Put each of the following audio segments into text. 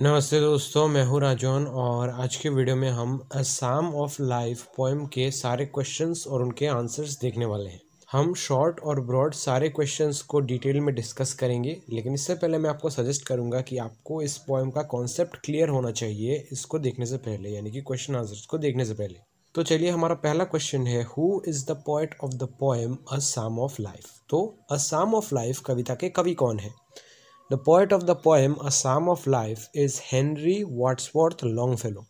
नमस्ते दोस्तों मैं हूँ राजौन और आज के वीडियो में हम असाम ऑफ लाइफ पोएम के सारे क्वेश्चंस और उनके आंसर्स देखने वाले हैं हम शॉर्ट और ब्रॉड सारे क्वेश्चंस को डिटेल में डिस्कस करेंगे लेकिन इससे पहले मैं आपको सजेस्ट करूंगा कि आपको इस पोएम का कॉन्सेप्ट क्लियर होना चाहिए इसको देखने से पहले यानी कि क्वेश्चन आंसर्स को देखने से पहले तो चलिए हमारा पहला क्वेश्चन है who is the poet of the poem a psalm of life तो अ साम ऑफ लाइफ कविता के कवि कौन है The poet of the poem A Psalm of Life is Henry Wadsworth Longfellow.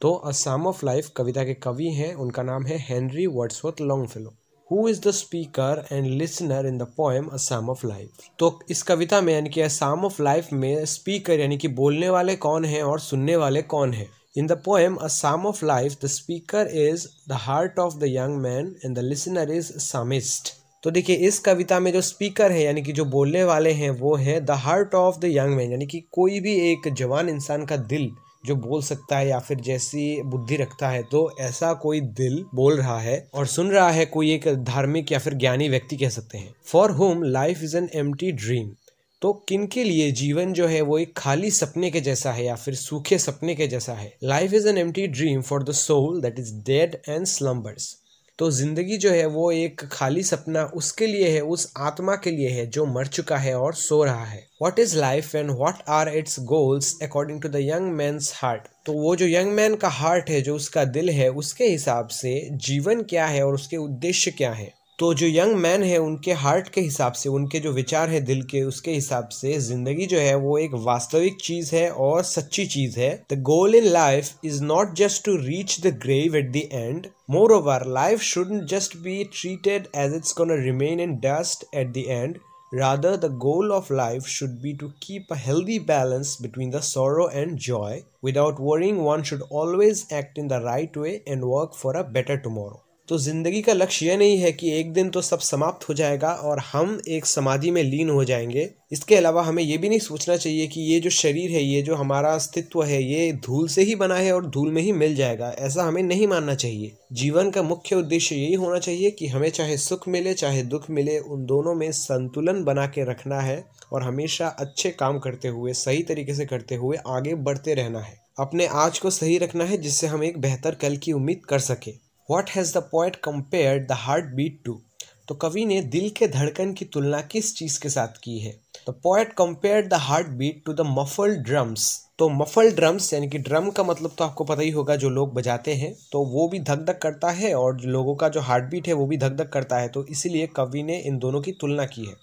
तो अ साम ऑफ लाइफ कविता के कवि हैं उनका नाम है Henry Wordsworth Longfellow who is the speaker and listener in the poem a psalm of life तो इस कविता में यानी कि अ साम ऑफ लाइफ में स्पीकर यानी कि बोलने वाले कौन हैं और सुनने वाले कौन हैं In the poem A Psalm of Life, the speaker is the heart of the young man and the listener is psalmist. तो देखिए इस कविता में जो स्पीकर है यानी कि जो बोलने वाले हैं वो है the heart of the young man यानी कि कोई भी एक जवान इंसान का दिल जो बोल सकता है या फिर जैसी बुद्धि रखता है तो ऐसा कोई दिल बोल रहा है और सुन रहा है कोई एक धार्मिक या फिर ज्ञानी व्यक्ति कह सकते हैं for whom life is an एम ड्रीम तो किन के लिए जीवन जो है वो एक खाली सपने के जैसा है या फिर सूखे सपने के जैसा है लाइफ इज एन एम dream for the soul that is dead and slumbers तो ज़िंदगी जो है वो एक खाली सपना उसके लिए है उस आत्मा के लिए है जो मर चुका है और सो रहा है what is life and what are its goals according to the young man's heart तो वो जो यंग मैन का हार्ट है जो उसका दिल है उसके हिसाब से जीवन क्या है और उसके उद्देश्य क्या है तो जो यंग मैन है उनके हार्ट के हिसाब से उनके जो विचार है दिल के उसके हिसाब से ज़िंदगी जो है वो एक वास्तविक चीज़ है और सच्ची चीज़ है the goal in life is not just to reach the grave at the end moreover life should just be treated as it's gonna remain in dust at the end Rather, the goal of life should be to keep a healthy balance between the sorrow and joy. Without worrying, one should always act in the right way and work for a better tomorrow. तो ज़िंदगी का लक्ष्य यह नहीं है कि एक दिन तो सब समाप्त हो जाएगा और हम एक समाधि में लीन हो जाएंगे इसके अलावा हमें ये भी नहीं सोचना चाहिए कि ये जो शरीर है ये जो हमारा अस्तित्व है ये धूल से ही बना है और धूल में ही मिल जाएगा ऐसा हमें नहीं मानना चाहिए जीवन का मुख्य उद्देश्य यही होना चाहिए कि हमें चाहे सुख मिले चाहे दुख मिले उन दोनों में संतुलन बना के रखना है और हमेशा अच्छे काम करते हुए सही तरीके से करते हुए आगे बढ़ते रहना है अपने आज को सही रखना है जिससे हम एक बेहतर कल की उम्मीद कर सकें what has the poet compared the heartbeat to तो कवि ने दिल के धड़कन की तुलना किस चीज़ के साथ की है the poet compare the heartbeat to the muffled drums तो मफल ड्रम्स यानी कि ड्रम का मतलब तो आपको पता ही होगा जो लोग बजाते हैं तो वो भी धक धक करता है और लोगों का जो हार्ट बीट है वो भी धक धक करता है तो इसीलिए कवि ने इन दोनों की तुलना की है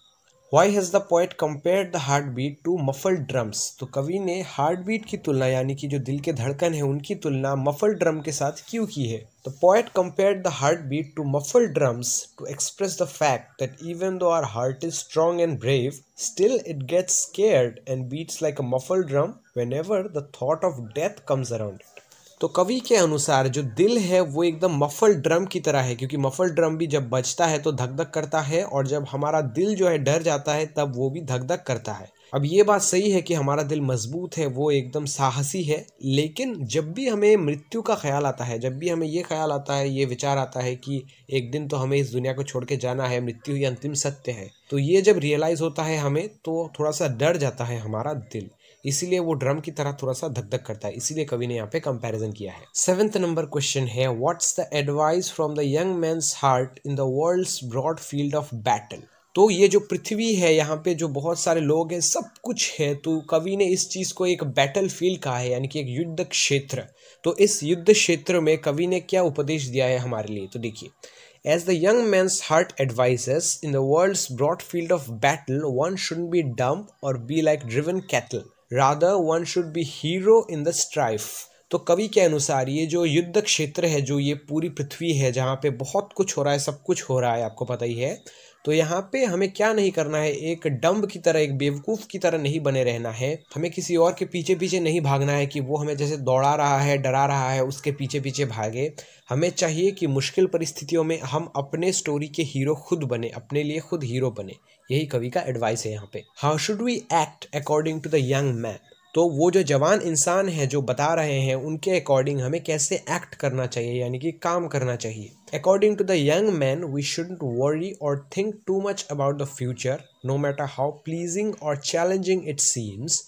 why has the poet compare the heartbeat to muffled drums तो कवि ने हार्ट बीट की तुलना यानी कि जो दिल के धड़कन है उनकी तुलना मफल ड्रम के साथ क्यों की है The poet compared the heartbeat to muffled drums to express the fact that even though our heart is strong and brave, still it gets scared and beats like a muffled drum whenever the thought of death comes around it. तो कवि के अनुसार जो दिल है वो एकदम muffle drum की तरह है क्योंकि मफल ड्रम भी जब बजता है तो धक धक करता है और जब हमारा दिल जो है डर जाता है तब वो भी धक धक करता है अब ये बात सही है कि हमारा दिल मजबूत है वो एकदम साहसी है लेकिन जब भी हमें मृत्यु का ख्याल आता है जब भी हमें ये ख्याल आता है ये विचार आता है कि एक दिन तो हमें इस दुनिया को छोड़ के जाना है मृत्यु ही अंतिम सत्य है तो ये जब रियलाइज़ होता है हमें तो थोड़ा सा डर जाता है हमारा दिल इसीलिए वो ड्रम की तरह थोड़ा सा धक धक करता है इसीलिए कवि ने यहाँ पे कंपैरिजन किया है सेवेंथ नंबर क्वेश्चन है what's the advice from the young man's heart in the world's broad field of battle तो ये जो पृथ्वी है यहाँ पे जो बहुत सारे लोग हैं सब कुछ है तो कवि ने इस चीज़ को एक बैटल फील्ड कहा है यानी कि एक युद्ध क्षेत्र तो इस युद्ध क्षेत्र में कवि ने क्या उपदेश दिया है हमारे लिए तो देखिए as the young man's heart advises in the world's broad field of battle one should be dumb or be like driven cattle rather one should be hero in the strife तो कवि के अनुसार ये जो युद्ध क्षेत्र है जो ये पूरी पृथ्वी है जहाँ पे बहुत कुछ हो रहा है सब कुछ हो रहा है आपको पता ही है तो यहाँ पे हमें क्या नहीं करना है एक डम्ब की तरह एक बेवकूफ़ की तरह नहीं बने रहना है हमें किसी और के पीछे पीछे नहीं भागना है कि वो हमें जैसे दौड़ा रहा है डरा रहा है उसके पीछे पीछे भागे हमें चाहिए कि मुश्किल परिस्थितियों में हम अपने स्टोरी के हीरो खुद बने अपने लिए खुद हीरो बने यही कवि का एडवाइस है यहाँ पे how should we act according to the young man तो वो जो जवान इंसान हैं जो बता रहे हैं उनके अकॉर्डिंग हमें कैसे एक्ट करना चाहिए यानी कि काम करना चाहिए according to the young man we should worry or think too much about the future no matter how pleasing or challenging it seems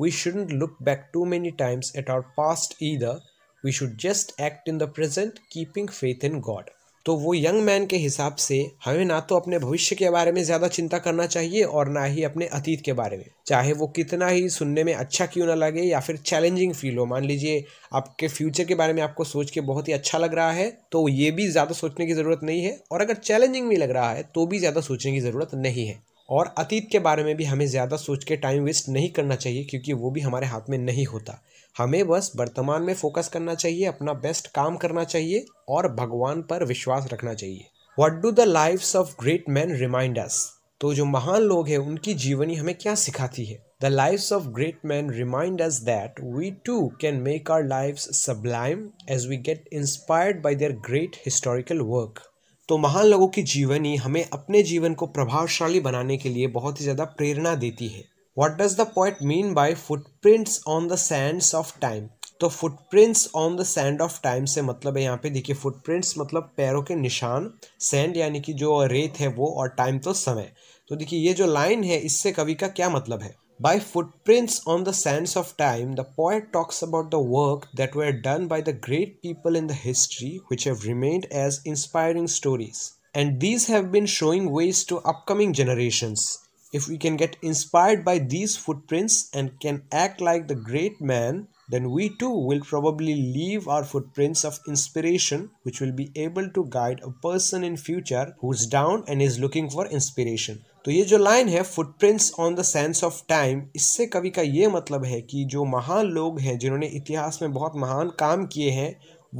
we shouldn't look back too many times at our past either we should just act in the present keeping faith in God तो वो young man के हिसाब से हमें ना तो अपने भविष्य के बारे में ज़्यादा चिंता करना चाहिए और ना ही अपने अतीत के बारे में चाहे वो कितना ही सुनने में अच्छा क्यों ना लगे या फिर चैलेंजिंग फील हो मान लीजिए आपके फ्यूचर के बारे में आपको सोच के बहुत ही अच्छा लग रहा है तो ये भी ज़्यादा सोचने की ज़रूरत नहीं है और अगर चैलेंजिंग भी लग रहा है तो भी ज़्यादा सोचने की ज़रूरत नहीं है और अतीत के बारे में भी हमें ज़्यादा सोच के टाइम वेस्ट नहीं करना चाहिए क्योंकि वो भी हमारे हाथ में नहीं होता हमें बस वर्तमान में फोकस करना चाहिए अपना बेस्ट काम करना चाहिए और भगवान पर विश्वास रखना चाहिए what do the life of great man remind us तो जो महान लोग हैं उनकी जीवनी हमें क्या सिखाती है the life of great man remind us that we too can make our life sublime as we get inspired by their great historical work तो महान लोगों की जीवनी हमें अपने जीवन को प्रभावशाली बनाने के लिए बहुत ही ज़्यादा प्रेरणा देती है what does the poet mean by footprints on the sands of time तो footprints on the sand of time से मतलब है यहाँ पे देखिए फुटप्रिंट्स मतलब पैरों के निशान सैंड यानी कि जो रेत है वो और टाइम तो समय तो देखिए ये जो लाइन है इससे कवि का क्या मतलब है By Footprints on the Sands of Time, the poet talks about the work that were done by the great people in the history which have remained as inspiring stories. And these have been showing ways to upcoming generations. If we can get inspired by these footprints and can act like the great man then we too will probably leave our footprints of inspiration which will be able to guide a person in future who's down and is looking for inspiration तो ये जो line है footprints on the sands of time इससे कवि का ये मतलब है कि जो महान लोग हैं जिन्होंने इतिहास में बहुत महान काम किए हैं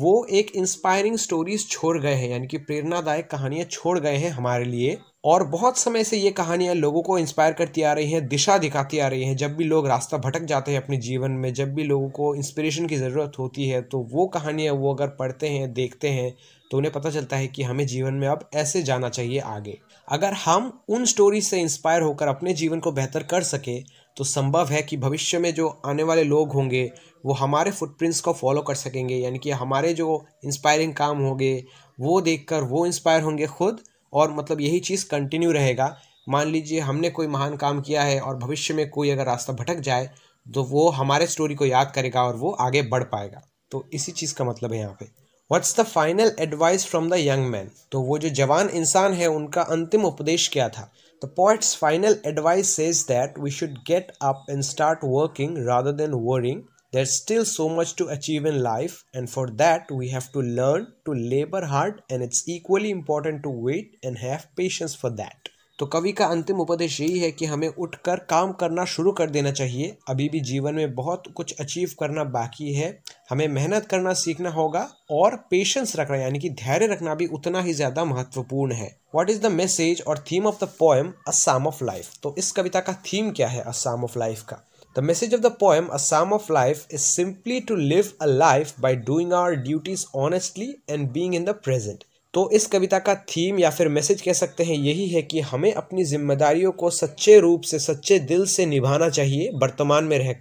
वो एक इंस्पायरिंग स्टोरीज छोड़ गए हैं यानी कि प्रेरणादायक कहानियाँ छोड़ गए हैं हमारे लिए और बहुत समय से ये कहानियाँ लोगों को इंस्पायर करती आ रही हैं दिशा दिखाती आ रही हैं जब भी लोग रास्ता भटक जाते हैं अपने जीवन में जब भी लोगों को इंस्पिरेशन की ज़रूरत होती है तो वो कहानियाँ वो अगर पढ़ते हैं देखते हैं तो उन्हें पता चलता है कि हमें जीवन में अब ऐसे जाना चाहिए आगे अगर हम उन स्टोरी से इंस्पायर होकर अपने जीवन को बेहतर कर सकें तो संभव है कि भविष्य में जो आने वाले लोग होंगे वो हमारे फुटप्रिंट्स को फॉलो कर सकेंगे यानी कि हमारे जो इंस्पायरिंग काम होंगे वो देखकर वो इंस्पायर होंगे खुद और मतलब यही चीज़ कंटिन्यू रहेगा मान लीजिए हमने कोई महान काम किया है और भविष्य में कोई अगर रास्ता भटक जाए तो वो हमारे स्टोरी को याद करेगा और वो आगे बढ़ पाएगा तो इसी चीज़ का मतलब है यहाँ पे what's the final advice from the young man तो वो जो जवान इंसान है उनका अंतिम उपदेश क्या था the poet's final advice says that we should get up and start working rather than worrying There's still so much to achieve in life, and for that, we have to learn to labor hard, and it's equally important to wait and have patience for that. तो कवि का अंतिम उपदेश यही है कि हमें उठकर काम करना शुरू कर देना चाहिए अभी भी जीवन में बहुत कुछ अचीव करना बाकी है हमें मेहनत करना सीखना होगा और पेशेंस रखना यानी कि धैर्य रखना भी उतना ही ज़्यादा महत्वपूर्ण है वॉट इज़ द मैसेज और theme of the poem a psalm of life तो इस कविता का थीम क्या है अ साम ऑफ लाइफ का The message of the poem, A Psalm of Life, is simply to live a life by doing our duties honestly and being in the present. तो इस कविता का theme या फिर message कह सकते हैं यही है कि हमें अपनी जिम्मेदारियों को सच्चे रूप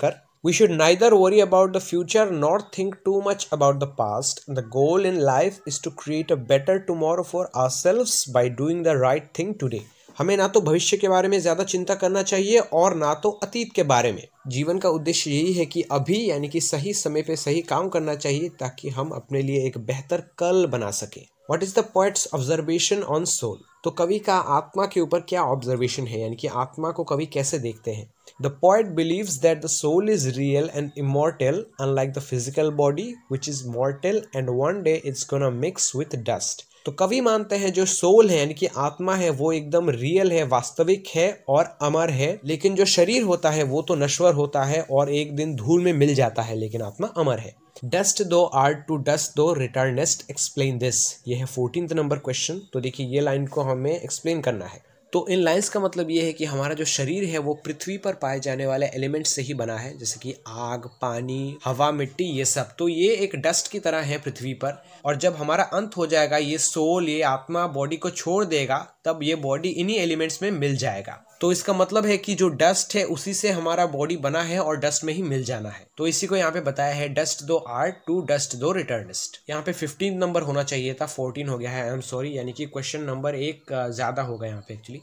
से We should neither worry about the future nor think too much about the past. The goal in life is to create a better tomorrow for ourselves by doing the right thing today. हमें ना तो भविष्य के बारे में ज़्यादा चिंता करना चाहिए और ना तो अतीत के बारे में जीवन का उद्देश्य यही है कि अभी यानी कि सही समय पे सही काम करना चाहिए ताकि हम अपने लिए एक बेहतर कल बना सकें what is the observation on soul तो कवि का आत्मा के ऊपर क्या ऑब्जर्वेशन है यानी कि आत्मा को कवि कैसे देखते हैं the poet believes that the soul is real and immortal unlike the physical body which is mortal and one day it's gonna mix with dust तो कवि मानते हैं जो सोल है यानी कि आत्मा है वो एकदम रियल है वास्तविक है और अमर है लेकिन जो शरीर होता है वो तो नश्वर होता है और एक दिन धूल में मिल जाता है लेकिन आत्मा अमर है dust thou art to dust thou returnest explain this ये है फोर्टीन नंबर क्वेश्चन तो देखिए ये लाइन को हमें एक्सप्लेन करना है तो इन लाइंस का मतलब ये है कि हमारा जो शरीर है वो पृथ्वी पर पाए जाने वाले एलिमेंट से ही बना है जैसे कि आग पानी हवा मिट्टी ये सब तो ये एक डस्ट की तरह है पृथ्वी पर और जब हमारा अंत हो जाएगा ये सोल ये आत्मा बॉडी को छोड़ देगा तब ये बॉडी इन्हीं एलिमेंट्स में मिल जाएगा तो इसका मतलब है कि जो डस्ट है उसी से हमारा बॉडी बना है और डस्ट में ही मिल जाना है तो इसी को यहाँ पे बताया है dust thou art to dust दो रिटर्निस्ट यहाँ पे फिफ्टीन नंबर होना चाहिए था फोर्टीन हो गया है आई एम सॉरी यानी कि क्वेश्चन नंबर एक ज्यादा होगा यहाँ पे actually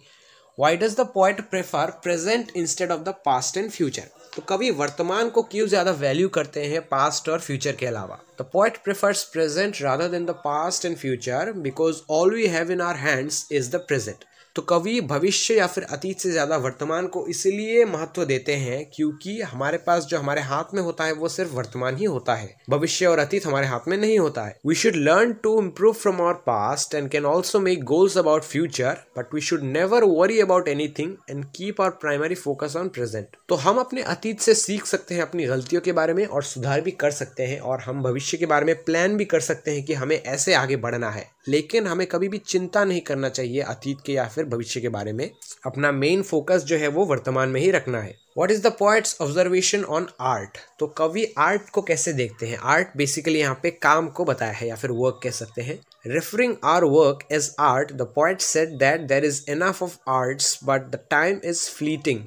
why does the poet prefer present instead of the past and future तो कवि वर्तमान को क्यों ज़्यादा वैल्यू करते हैं पास्ट और फ्यूचर के अलावा The poet prefers present rather than the past and future because all we have in our hands is the present. तो कवि भविष्य या फिर अतीत से ज़्यादा वर्तमान को इसलिए महत्व देते हैं क्योंकि हमारे पास जो हमारे हाथ में होता है वो सिर्फ वर्तमान ही होता है भविष्य और अतीत हमारे हाथ में नहीं होता है we should learn to improve from our past and can also make goals about future but we should never worry about anything and keep our primary focus on present तो हम अपने अतीत से सीख सकते हैं अपनी गलतियों के बारे में और सुधार भी कर सकते हैं और हम भविष्य भविष्य के बारे में प्लान भी कर सकते हैं कि हमें ऐसे आगे बढ़ना है लेकिन हमें कभी भी चिंता नहीं करना चाहिए अतीत के या फिर भविष्य के बारे में अपना मेन फोकस जो है वो वर्तमान में ही रखना है what is the poet's observation on art तो कवि आर्ट को कैसे देखते हैं आर्ट बेसिकली यहाँ पे काम को बताया है या फिर वर्क कह सकते हैं referring our work as art the poet said that there is enough of arts but the time is fleeting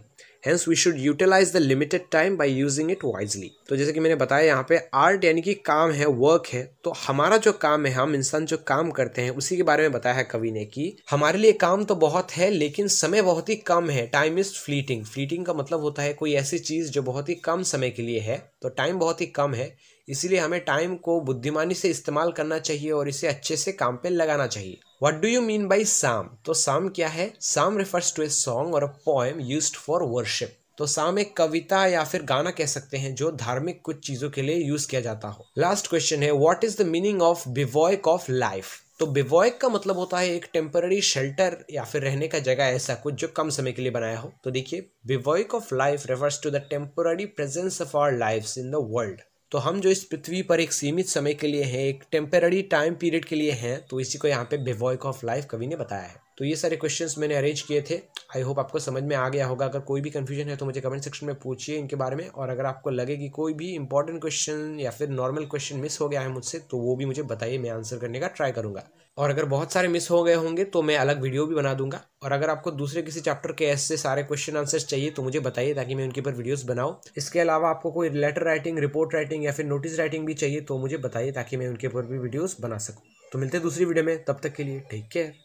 hence we should utilise the limited time by using it wisely तो जैसे कि मैंने बताया यहाँ पे आर्ट यानी कि काम है वर्क है तो हमारा जो काम है हम इंसान जो काम करते हैं उसी के बारे में बताया है कवि ने कि हमारे लिए काम तो बहुत है लेकिन समय बहुत ही कम है टाइम इज फ्लीटिंग फ्लीटिंग का मतलब होता है कोई ऐसी चीज जो बहुत ही कम समय के लिए है तो टाइम बहुत ही कम है इसीलिए हमें टाइम को बुद्धिमानी से इस्तेमाल करना चाहिए और इसे अच्छे से काम पे लगाना चाहिए what do you mean by psalm तो साम क्या है साम refers to a song or a poem use for worship तो साम एक कविता या फिर गाना कह सकते हैं जो धार्मिक कुछ चीजों के लिए यूज किया जाता हो लास्ट क्वेश्चन है what is the meaning of bivouac of life तो बिवॉयक का मतलब होता है एक टेम्पररी शेल्टर या फिर रहने का जगह ऐसा कुछ जो कम समय के लिए बनाया हो तो देखिए bivouac of life refers to the temporary presence of our life in the world तो हम जो इस पृथ्वी पर एक सीमित समय के लिए हैं एक टेम्पररी टाइम पीरियड के लिए हैं तो इसी को यहाँ पे बेवॉइक ऑफ लाइफ कवि ने बताया है तो ये सारे क्वेश्चंस मैंने अरेंज किए थे आई होप आपको समझ में आ गया होगा अगर कोई भी कन्फ्यूजन है तो मुझे कमेंट सेक्शन में पूछिए इनके बारे में और अगर आपको लगे कि कोई भी इंपॉर्टेंट क्वेश्चन या फिर नॉर्मल क्वेश्चन मिस हो गया है मुझसे तो वो भी मुझे बताइए मैं आंसर करने का ट्राई करूँगा और अगर बहुत सारे मिस हो गए होंगे तो मैं अलग वीडियो भी बना दूंगा और अगर आपको दूसरे किसी चैप्टर के ऐसे सारे क्वेश्चन आंसर्स चाहिए तो मुझे बताइए ताकि मैं उनके ऊपर वीडियोस बनाऊं इसके अलावा आपको कोई लेटर राइटिंग रिपोर्ट राइटिंग या फिर नोटिस राइटिंग भी चाहिए तो मुझे बताइए ताकि मैं उनके ऊपर भी वीडियोज़ बना सकूँ तो मिलते हैं दूसरी वीडियो में तब तक के लिए टेक केयर